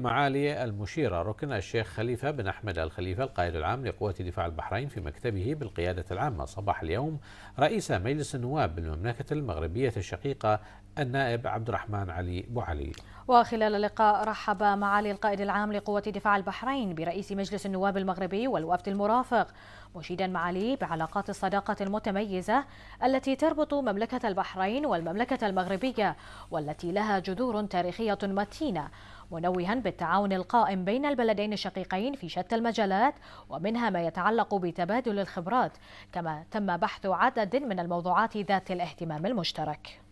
معالي المشيرة ركن الشيخ خليفة بن أحمد الخليفة القائد العام لقوات دفاع البحرين في مكتبه بالقيادة العامة صباح اليوم رئيس مجلس النواب بالمملكة المغربية الشقيقة النائب عبد الرحمن علي بوعلي وخلال اللقاء رحب معالي القائد العام لقوة دفاع البحرين برئيس مجلس النواب المغربي والوفد المرافق مشيدا معاليه بعلاقات الصداقة المتميزة التي تربط مملكة البحرين والمملكة المغربية والتي لها جذور تاريخية متينة منوها بالتعاون القائم بين البلدين الشقيقين في شتى المجالات ومنها ما يتعلق بتبادل الخبرات كما تم بحث عدد من الموضوعات ذات الاهتمام المشترك